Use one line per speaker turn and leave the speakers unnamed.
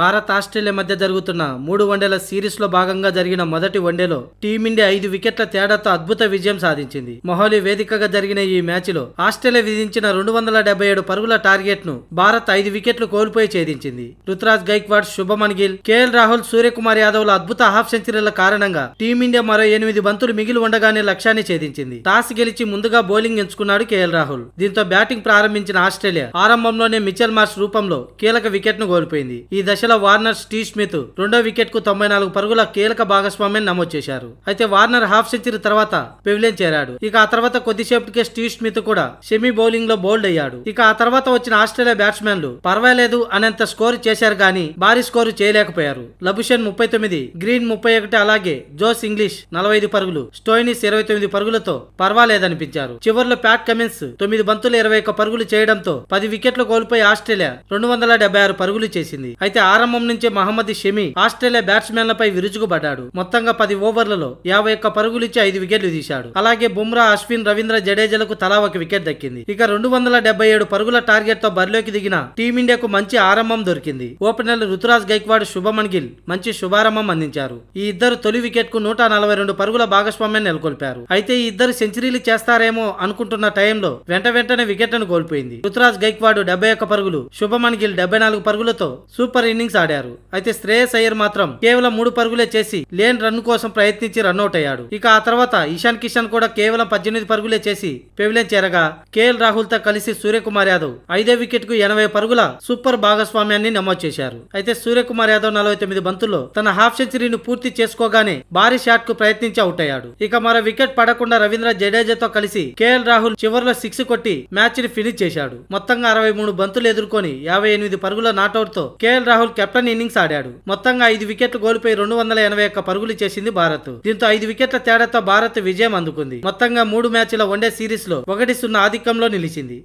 Bharat Australia మధ్య జరుగుతున్న మూడు వన్డేల సిరీస్లో భాగంగా జరిగిన మొదటి వన్డేలో టీమిండియా ఐదు వికెట్ల తేడాతో అద్భుత విజయం సాధించింది మొహాలీ వేదికగా జరిగిన ఈ మ్యాచ్లో ఆస్ట్రేలియా విధించిన రెండు వందల టార్గెట్ ఏడు పరుగుల టార్గెట్ను భారత్ ఐదు వికెట్లు కోల్పోయి ఛేదించింది రుతురాజ్ గైక్వాడ్ శుభమన్ గిల్ కేఎల్ రాహుల్ సూర్యకుమార్ యాదవ్ల అద్భుత హాఫ్ సెంచరీల కారణంగా టీమిండియా మరో ఎనిమిది బంతులు మిగిలి ఉండగానే లక్ష్యాన్ని ఛేదించింది టాస్ గెలిచి ముందుగా బౌలింగ్ ఎంచుకున్నాడు కేఎల్ రాహుల్ దీంతో బ్యాటింగ్ ప్రారంభించిన ఆస్ట్రేలియా ఆరంభంలోనే మిచెల్ మార్చ్ రూపంలో కీలక వికెట్ను కోల్పోయింది ఈ దశల వార్నర్ స్టీవ్ స్మిత్ రెండో వికెట్ కు తొంభై నాలుగు పరుగుల కీలక భాగస్వామ్యం నమోదు చేశారు అయితే వార్నర్ హాఫ్ సెంచరీ తర్వాత పెవిలియన్ చేరాడు ఇక ఆ తర్వాత కొద్దిసేపటికే స్టీవ్ స్మిత్ కూడా సెమీ బౌలింగ్ లో బౌల్డ్ అయ్యాడు ఇక ఆ తర్వాత వచ్చిన ఆస్ట్రేలియా బ్యాట్స్మెన్లు పర్వాలేదు అనేంత స్కోర్ చేశారు గాని భారీ స్కోరు చేయలేకపోయారు లబుషన్ ముప్పై తొమ్మిది గ్రీన్ ముప్పై ఒకటి అలాగే జోస్ ఇంగ్లీష్ నలభై ఐదు పరుగులు స్టోయినిస్ ఇరవై తొమ్మిది పరుగులతో పర్వాలేదనిపించారు చివరిలో ప్యాట్ కమిన్స్ తొమ్మిది బంతులు ఇరవై ఒక్క పరుగులు చేయడంతో పది వికెట్లు కోల్పోయి ఆస్ట్రేలియా రెండు వందల డెబ్బై ఆరు పరుగులు చేసింది అయితే ఆరంభం నుంచే మహమ్మద్ షమి ఆస్ట్రేలియా బ్యాట్స్మెన్లపై విరుచుకుపడ్డాడు మొత్తంగా పది ఓవర్లలో యాభై ఒక్క పరుగులిచ్చి ఐదు వికెట్లు తీశాడు అలాగే బుమ్రా అశ్విన్ రవీంద్ర జడేజలకు తలా ఒక వికెట్ దక్కింది ఇక రెండు వందల డెబ్బై ఏడు పరుగుల టార్గెట్ తో బరిలోకి దిగిన టీమిండియాకు మంచి ఆరంభం దొరికింది ఓపెనర్ రుతురాజ్ గైక్వాడ్ శుభమన్ గిల్ మంచి శుభారంభం అందించారు ఈ ఇద్దరు తొలి వికెట్ కు నూట నలభై రెండు పరుగుల భాగస్వామ్యం నెలకొల్పారు అయితే ఈ ఇద్దరు సెంచరీలు చేస్తారేమో అనుకుంటున్న టైంలో వెంట వెంటనే ను కోల్పోయింది రుతురాజ్ గైక్వాడ్ డెబ్బై ఒక్క పరుగులు శుభమన్ గిల్ డెబ్బై నాలుగు పరుగులతో సూపర్ ఇన్నింగ్స్ ఆడారు అయితే శ్రేయస్ అయ్యర్ మాత్రం కేవలం మూడు పరుగులే చేసి లేన్ రన్ కోసం ప్రయత్నించి రన్అట్ అయ్యాడు ఇక ఆ తర్వాత ఇషాన్ కిషన్ కూడా కేవలం పద్దెనిమిది పరుగులే చేసి పెవిలెన్ చేరగా కేఎల్ రాహుల్ తో కలిసి సూర్యకుమార్ యాదవ్ ఐదే వికెట్ కు ఎనభై పరుగుల సూపర్ భాగస్వామ్యాన్ని నమోదు చేశారు అయితే సూర్యకుమార్ యాదవ్ నలభై తొమ్మిది బంతుల్లో తన హాఫ్ సెంచరీని పూర్తి చేసుకోగానే భారీ షాట్ కు ప్రయత్నించి అవుట్ అయ్యాడు ఇక మరో వికెట్ పడకుండా రవీంద్ర జడేజాతో కలిసి కేఎల్ రాహుల్ చివరిలో సిక్స్ కొట్టి మ్యాచ్ ని ఫినిష్ చేశాడు మొత్తంగా అరవై మూడు బంతులు ఎదుర్కొని యాభై ఎనిమిది పరుగుల నాట్అవుట్ తో KL Rahul Rahul captain innings ఆడాడు మొత్తంగా ఐదు వికెట్లు కోల్పోయి రెండు వందల ఎనభై ఒక్క పరుగులు చేసింది భారత్ దీంతో ఐదు వికెట్ల తేడాతో భారత్ విజయం అందుకుంది మొత్తంగా మూడు మ్యాచ్ల వన్డే సిరీస్ లో ఒకటి సున్నా ఆధిక్యంలో నిలిచింది